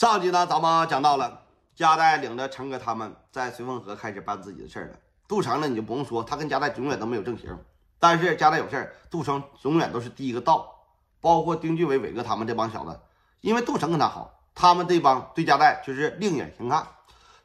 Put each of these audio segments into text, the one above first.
上集呢，咱们讲到了，加代领着成哥他们在绥芬河开始办自己的事儿了。杜成呢，你就不用说，他跟加代永远都没有正形。但是加代有事儿，杜成永远都是第一个到。包括丁俊伟、伟哥他们这帮小子，因为杜成跟他好，他们这帮对加代就是另眼相看。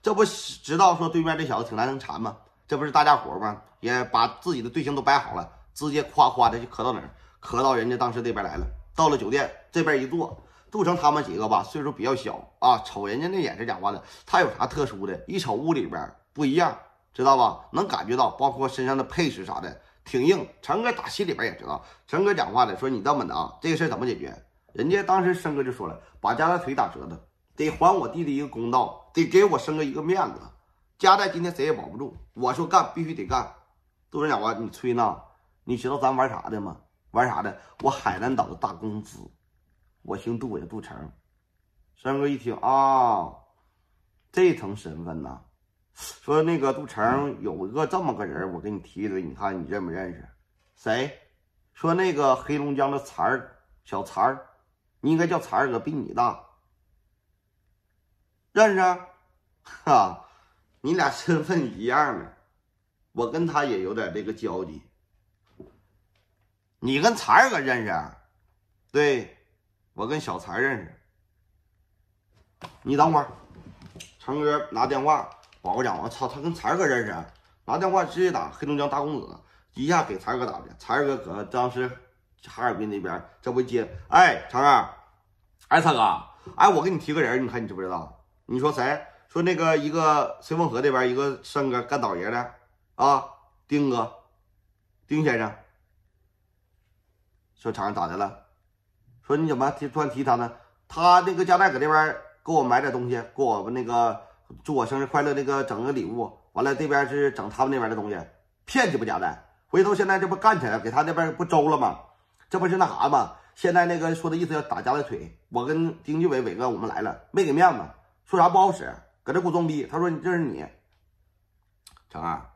这不，知道说对面这小子挺难缠吗？这不是大家伙吗？也把自己的队形都摆好了，直接夸夸的就磕到哪儿，磕到人家当时这边来了，到了酒店这边一坐。杜成他们几个吧，岁数比较小啊，瞅人家那眼神讲话的，他有啥特殊的？一瞅屋里边不一样，知道吧？能感觉到，包括身上的配饰啥的，挺硬。成哥打心里边也知道，成哥讲话的说：“你这么的啊，这个事怎么解决？”人家当时生哥就说了：“把家的腿打折的，得还我弟弟一个公道，得给我生哥一个面子。家在今天谁也保不住，我说干必须得干。”杜成讲话：“你吹呢？你知道咱玩啥的吗？玩啥的？我海南岛的大公子。我姓杜也杜成，三哥一听啊，这层身份呐，说那个杜成有一个这么个人，我给你提嘴，你看你认不认识？谁？说那个黑龙江的残儿，小残儿，你应该叫残儿哥，比你大。认识，哈，你俩身份一样的，我跟他也有点这个交集。你跟残儿哥认识？对。我跟小财认识，你等会儿，成哥拿电话，保不讲，我操，他跟财哥认识，拿电话直接打黑龙江大公子，一下给财哥打的，财哥搁当时哈尔滨那边，这不接，哎，成哥，哎，成哥，哎，我给你提个人，你看你知不知道？你说谁？说那个一个绥芬河这边一个山哥干倒爷的啊，丁哥，丁先生，说成哥咋的了？说你怎么提突然提他呢？他那个家带搁那边给我买点东西，给我那个祝我生日快乐，那个整个礼物。完了这边是整他们那边的东西，骗去吧家带，回头现在这不干起来，给他那边不周了吗？这不是那啥吗？现在那个说的意思要打家带腿。我跟丁俊伟伟哥，我们来了，没给面子，说啥不好使，搁这给我装逼。他说你这是你，成啊，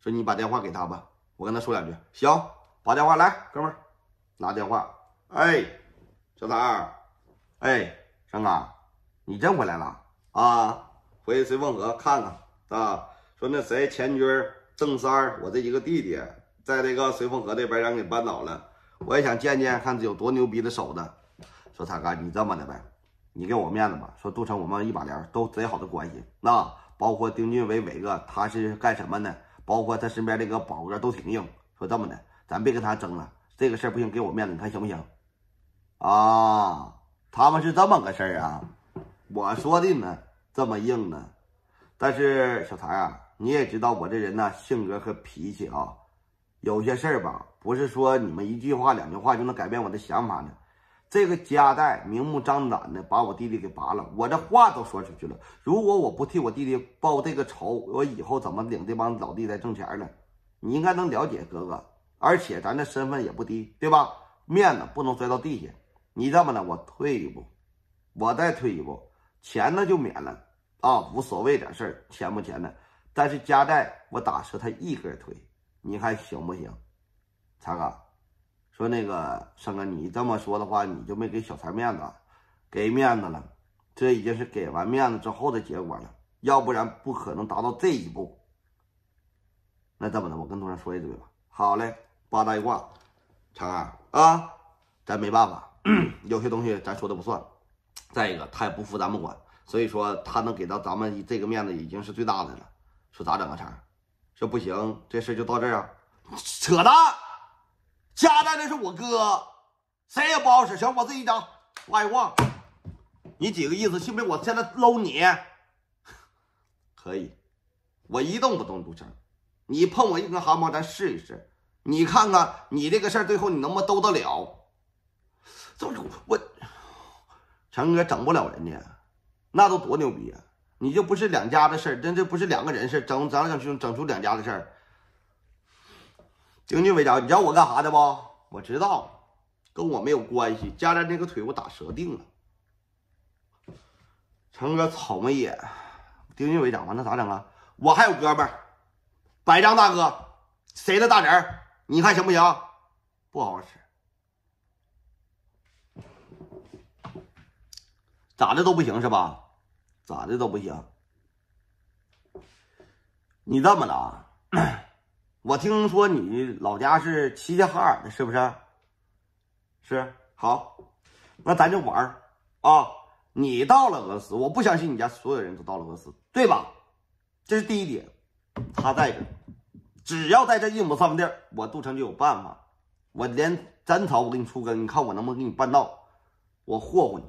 说你把电话给他吧，我跟他说两句。行，把电话来，哥们，拿电话，哎。小唐，哎，生哥，你真回来了啊？回去随风河看看啊。说那谁钱军、郑三，我这一个弟弟，在那个随风河那边让给扳倒了。我也想见见，看有多牛逼的手的。说他哥，你这么的呗，你给我面子吧。说杜成，我们一把帘，都贼好的关系。那包括丁俊伟伟哥，他是干什么呢？包括他身边这个宝哥都挺硬。说这么的，咱别跟他争了。这个事儿不行，给我面子，你看行不行？啊，他们是这么个事儿啊！我说的呢，这么硬呢。但是小谭啊，你也知道我这人呢，性格和脾气啊，有些事儿吧，不是说你们一句话、两句话就能改变我的想法的。这个家代明目张胆的把我弟弟给拔了，我这话都说出去了。如果我不替我弟弟报这个仇，我以后怎么领这帮老弟来挣钱呢？你应该能了解哥哥，而且咱这身份也不低，对吧？面子不能摔到地下。你这么的，我退一步，我再退一步，钱呢就免了啊，无所谓点事儿，钱不钱的，但是家债我打折，他一根腿，你还行不行？长哥，说那个生哥，你这么说的话，你就没给小三面子，给面子了，这已经是给完面子之后的结果了，要不然不可能达到这一步。那这么的？我跟同学说一嘴吧。好嘞，八大一挂，长哥啊，咱没办法。有些东西咱说的不算，再一个他也不服咱们管，所以说他能给到咱们这个面子已经是最大的了。说咋整啊，成？说不行，这事就到这啊？扯淡，加代那是我哥，谁也不好使。行，我自己整。外望，你几个意思？信不信我现在搂你？可以，我一动不动，都成。你碰我一根汗毛，咱试一试。你看看你这个事儿，最后你能不能兜得了？这我，成哥整不了人家，那都多牛逼啊！你就不是两家的事儿，真这不是两个人事儿，整整俩整整出两家的事儿。丁俊伟长，你知道我干啥的不？我知道，跟我没有关系。加在那个腿，我打折定了。成哥草莓一眼，丁俊伟长，完了咋整啊？我还有哥们儿，百张大哥，谁的大侄儿？你看行不行？不好使。咋的都不行是吧？咋的都不行。你这么的，啊？我听说你老家是齐齐哈尔的，是不是？是，好，那咱就玩儿啊！你到了俄罗斯，我不相信你家所有人都到了俄罗斯，对吧？这是第一点。他带着，只要在这一亩三分地儿，我杜城就有办法。我连斩草，我给你除根，你看我能不能给你办到？我霍霍你！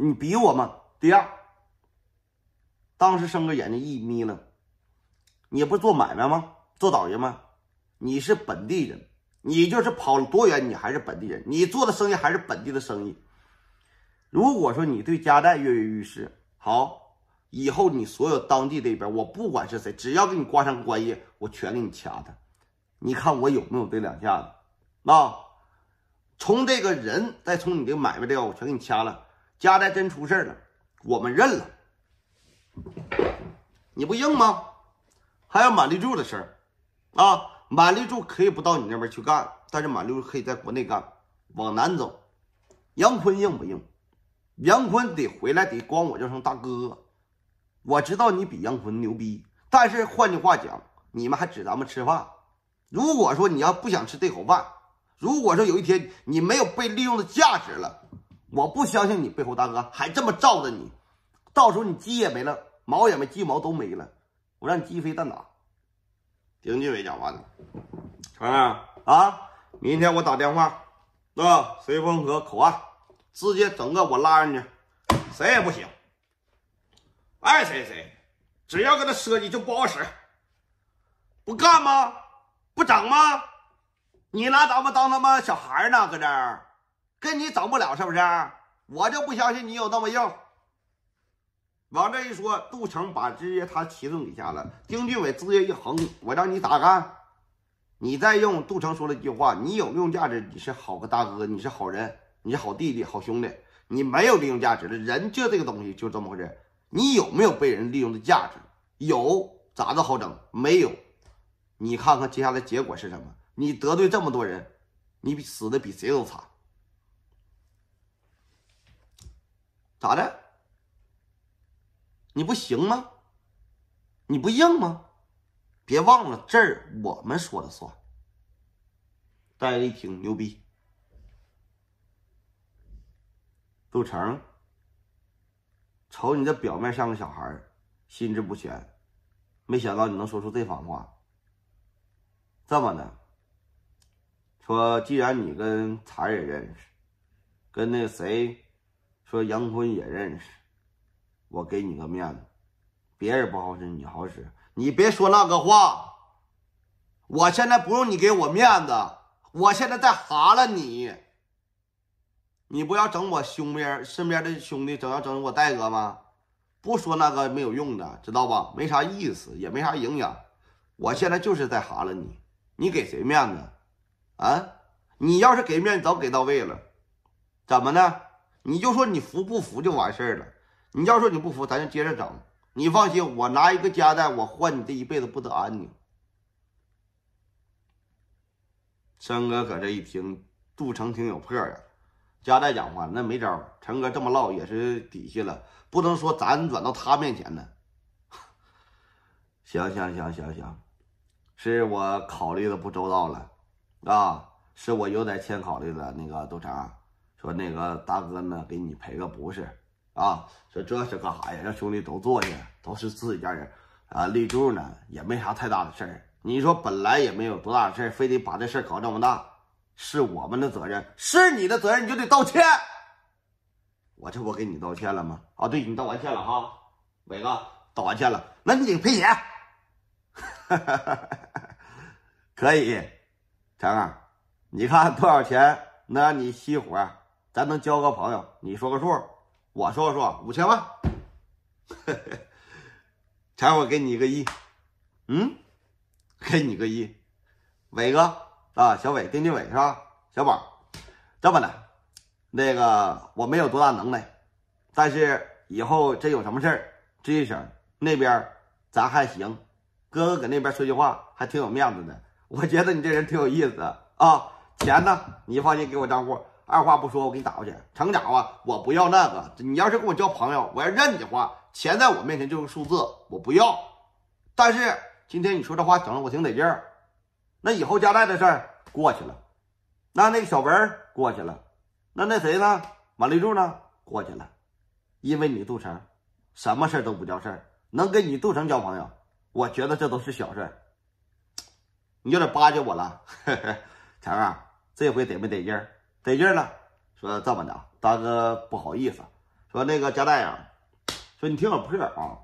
你比我吗？第二。当时生哥眼睛一眯了。你不是做买卖吗？做倒爷吗？你是本地人，你就是跑了多远，你还是本地人，你做的生意还是本地的生意。如果说你对家代跃跃欲试，好，以后你所有当地这边，我不管是谁，只要给你挂上关系，我全给你掐他。你看我有没有这两下子？那从这个人，再从你的买卖这，我全给你掐了。家在真出事了，我们认了。你不硬吗？还有满立柱的事儿啊，满立柱可以不到你那边去干，但是满立柱可以在国内干，往南走。杨坤硬不硬？杨坤得回来，得管我叫声大哥。我知道你比杨坤牛逼，但是换句话讲，你们还指咱们吃饭。如果说你要不想吃这口饭，如果说有一天你没有被利用的价值了。我不相信你背后大哥还这么罩着你，到时候你鸡也没了，毛也没，鸡毛都没了，我让你鸡飞蛋打。丁俊伟讲话呢，成成啊，明天我打电话，那绥芬河口岸直接整个我拉上去，谁也不行，爱谁谁，只要跟他设计就不好使，不干吗？不整吗？你拿咱们当他妈小孩呢？搁这儿？跟你整不了是不是？我就不相信你有那么硬。往这一说，杜成把直接他启动给下了。丁俊伟直接一横，我让你咋干？你再用杜成说了一句话：你有利用价值，你是好个大哥，你是好人，你是好弟弟、好兄弟。你没有利用价值了，人就这个东西，就这么回事。你有没有被人利用的价值？有咋的好整？没有，你看看接下来结果是什么？你得罪这么多人，你比死的比谁都惨。咋的？你不行吗？你不硬吗？别忘了这儿我们说了算。戴一听，牛逼！杜成，瞅你这表面像个小孩，心智不全，没想到你能说出这番话。这么的，说，既然你跟残忍认识，跟那谁？说杨坤也认识，我给你个面子，别人不好使，你好使，你别说那个话。我现在不用你给我面子，我现在在哈了你，你不要整我兄边身边的兄弟，整要整我戴哥吗？不说那个没有用的，知道吧？没啥意思，也没啥营养。我现在就是在哈了你，你给谁面子啊？你要是给面，子，早给到位了，怎么呢？你就说你服不服就完事儿了。你要说你不服，咱就接着整。你放心，我拿一个夹带，我换你这一辈子不得安宁。陈哥搁这一听，杜成挺有魄呀。夹带讲话那没招。陈哥这么唠也是底细了，不能说咱转到他面前呢。行行行行行，是我考虑的不周到了啊，是我有点欠考虑了，那个杜成。说那个大哥呢，给你赔个不是啊！说这是干啥呀？让兄弟都坐下，都是自己家人啊！立柱呢也没啥太大的事儿，你说本来也没有多大的事儿，非得把这事儿搞这么大，是我们的责任，是你的责任，你就得道歉。我这不给你道歉了吗？啊，对你道完歉了哈，伟哥道完歉了，那你得赔钱。可以，强啊，你看多少钱能让你熄火？咱能交个朋友，你说个数，我说个数，五千万，嘿，前会给你一个亿，嗯，给你个亿，伟哥啊，小伟丁俊伟是吧？小宝，这么的，那个我没有多大能耐，但是以后真有什么事儿吱一声，那边咱还行，哥哥搁那边说句话还挺有面子的，我觉得你这人挺有意思啊，钱呢你放心给我账户。二话不说，我给你打过去。成家伙，我不要那个。你要是跟我交朋友，我要认你的话，钱在我面前就是数字，我不要。但是今天你说这话整得我挺得劲儿。那以后加带的事儿过去了，那那个小文过去了，那那谁呢？马立柱呢？过去了，因为你杜成，什么事儿都不叫事儿。能跟你杜成交朋友，我觉得这都是小事儿。你就得巴结我了，成 啊，这回得没得劲儿？得劲了，说这么的，大哥不好意思，说那个嘉带啊，说你听好破啊，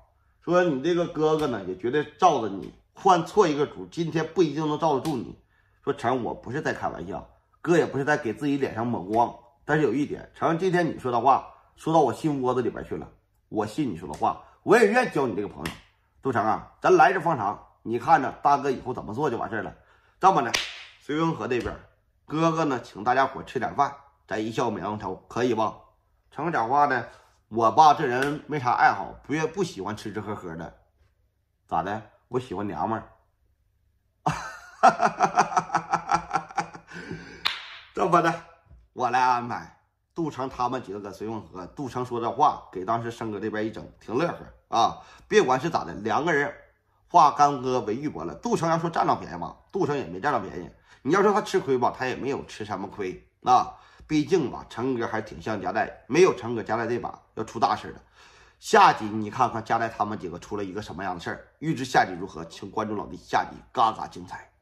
说你这个哥哥呢也绝对罩着你，换错一个主，今天不一定能罩得住你。说成，我不是在开玩笑，哥也不是在给自己脸上抹光，但是有一点，成，今天你说的话说到我心窝子里边去了，我信你说的话，我也愿交你这个朋友。杜成啊，咱来日方长，你看着大哥以后怎么做就完事了。这么的，绥芬河那边。哥哥呢，请大家伙吃点饭，咱一笑泯恩仇，可以吧？成点讲话呢，我爸这人没啥爱好，不愿不喜欢吃吃喝喝的，咋的？我喜欢娘们儿。哈哈哈这么的，我来安排。杜成他们几个搁绥芬河，杜成说这话，给当时生哥这边一整，挺乐呵啊！别管是咋的，两个人。化干戈为玉帛了。杜城要说占到便宜吧，杜城也没占到便宜。你要说他吃亏吧，他也没有吃什么亏。那毕竟吧，成哥还挺像加代，没有成哥加代这把要出大事的。下集你看看加代他们几个出了一个什么样的事儿？预知下集如何，请关注老弟，下集嘎嘎精彩。